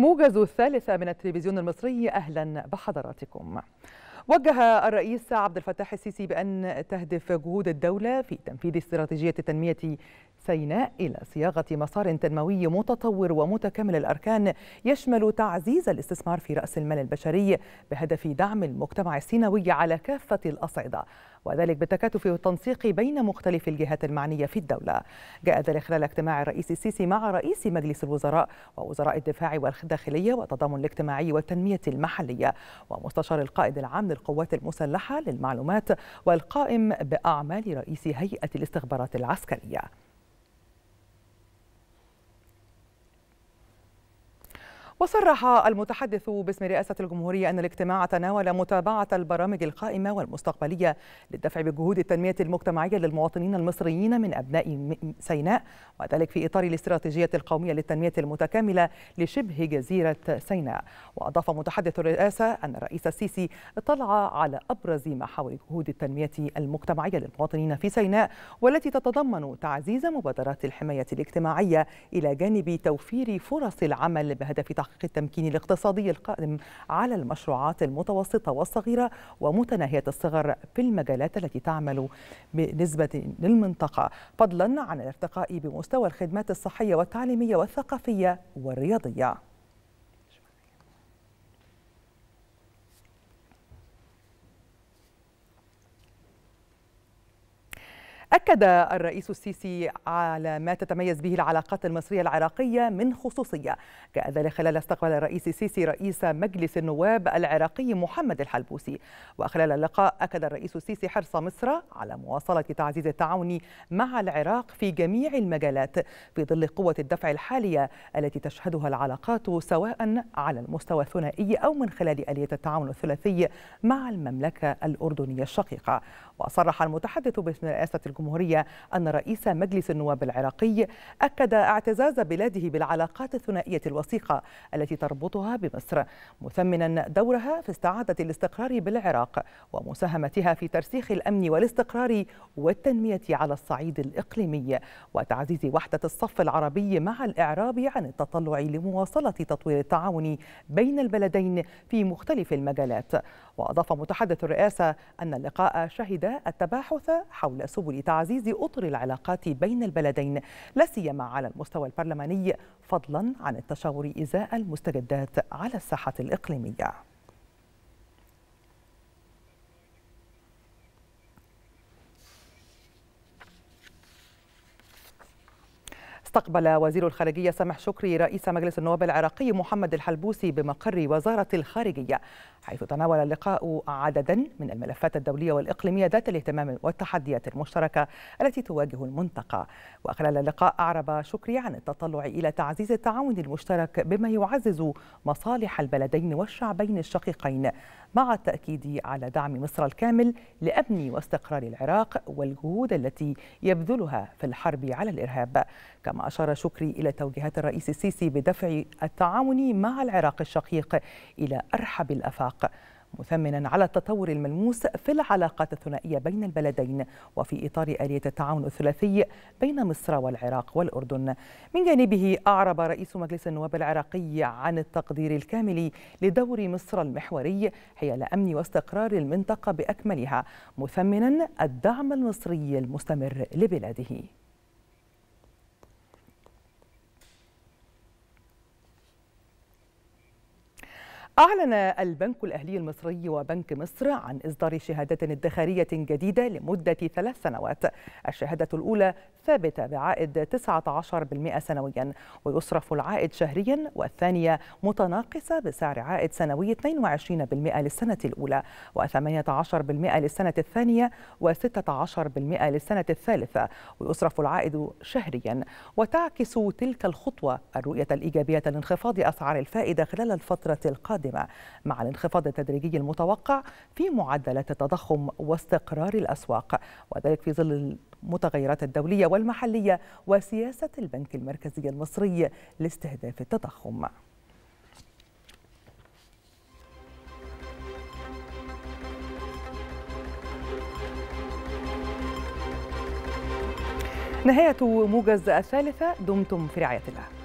موجز الثالثة من التلفزيون المصري أهلا بحضراتكم وجه الرئيس عبد الفتاح السيسي بأن تهدف جهود الدولة في تنفيذ استراتيجية التنمية سيناء إلى صياغة مسار تنموي متطور ومتكامل الأركان يشمل تعزيز الاستثمار في رأس المال البشري بهدف دعم المجتمع السيناوي على كافة الأصعدة وذلك بالتكاتف والتنسيق بين مختلف الجهات المعنية في الدولة جاء ذلك خلال اجتماع الرئيس السيسي مع رئيس مجلس الوزراء ووزراء الدفاع والداخلية والتضامن الاجتماعي والتنمية المحلية ومستشار القائد العام للقوات المسلحة للمعلومات والقائم بأعمال رئيس هيئة الاستخبارات العسكرية وصرح المتحدث باسم رئاسة الجمهورية أن الاجتماع تناول متابعة البرامج القائمة والمستقبلية للدفع بجهود التنمية المجتمعية للمواطنين المصريين من أبناء سيناء وذلك في إطار الاستراتيجية القومية للتنمية المتكاملة لشبه جزيرة سيناء وأضاف متحدث الرئاسة أن الرئيس السيسي اطلع على أبرز محاور جهود التنمية المجتمعية للمواطنين في سيناء والتي تتضمن تعزيز مبادرات الحماية الاجتماعية إلى جانب توفير فرص العمل بهدف تحقيق لتحقيق التمكين الاقتصادي القائم على المشروعات المتوسطة والصغيرة ومتناهية الصغر في المجالات التي تعمل بنسبة للمنطقة فضلا عن الارتقاء بمستوى الخدمات الصحية والتعليمية والثقافية والرياضية أكد الرئيس السيسي على ما تتميز به العلاقات المصرية العراقية من خصوصية جاء ذلك خلال استقبال الرئيس السيسي رئيس مجلس النواب العراقي محمد الحلبوسي وخلال اللقاء أكد الرئيس السيسي حرص مصر على مواصلة تعزيز التعاون مع العراق في جميع المجالات في ظل قوة الدفع الحالية التي تشهدها العلاقات سواء على المستوى الثنائي أو من خلال آلية التعاون الثلاثي مع المملكة الأردنية الشقيقة وصرح المتحدث باسم رئاسة الجمهورية الجمهورية أن رئيس مجلس النواب العراقي أكد اعتزاز بلاده بالعلاقات الثنائية الوثيقة التي تربطها بمصر مثمنا دورها في استعادة الاستقرار بالعراق ومساهمتها في ترسيخ الأمن والاستقرار والتنمية على الصعيد الإقليمي وتعزيز وحدة الصف العربي مع الإعراب عن التطلع لمواصلة تطوير التعاون بين البلدين في مختلف المجالات وأضاف متحدث الرئاسة أن اللقاء شهد التباحث حول سبل لتعزيز أطر العلاقات بين البلدين لا سيما على المستوى البرلماني فضلا عن التشاور إزاء المستجدات على الساحة الإقليمية استقبل وزير الخارجية سامح شكري رئيس مجلس النواب العراقي محمد الحلبوسي بمقر وزارة الخارجية حيث تناول اللقاء عددا من الملفات الدولية والإقليمية ذات الاهتمام والتحديات المشتركة التي تواجه المنطقة وخلال اللقاء أعرب شكري عن التطلع إلى تعزيز التعاون المشترك بما يعزز مصالح البلدين والشعبين الشقيقين مع التأكيد على دعم مصر الكامل لأمن واستقرار العراق والجهود التي يبذلها في الحرب على الإرهاب كما أشار شكري إلى توجيهات الرئيس السيسي بدفع التعاون مع العراق الشقيق إلى أرحب الأفاق مثمنا على التطور الملموس في العلاقات الثنائيه بين البلدين وفي اطار اليه التعاون الثلاثي بين مصر والعراق والاردن. من جانبه اعرب رئيس مجلس النواب العراقي عن التقدير الكامل لدور مصر المحوري حيال امن واستقرار المنطقه باكملها مثمنا الدعم المصري المستمر لبلاده. أعلن البنك الأهلي المصري وبنك مصر عن إصدار شهادات ادخارية جديدة لمدة ثلاث سنوات الشهادة الأولى ثابتة بعائد 19% سنويا ويصرف العائد شهريا والثانية متناقصة بسعر عائد سنوي 22% للسنة الأولى و18% للسنة الثانية و16% للسنة الثالثة ويصرف العائد شهريا وتعكس تلك الخطوة الرؤية الإيجابية لانخفاض أسعار الفائدة خلال الفترة القادمة القادمة مع الانخفاض التدريجي المتوقع في معدلات التضخم واستقرار الأسواق وذلك في ظل المتغيرات الدولية والمحلية وسياسة البنك المركزي المصري لاستهداف التضخم نهاية موجز الثالثة دمتم في رعاية الله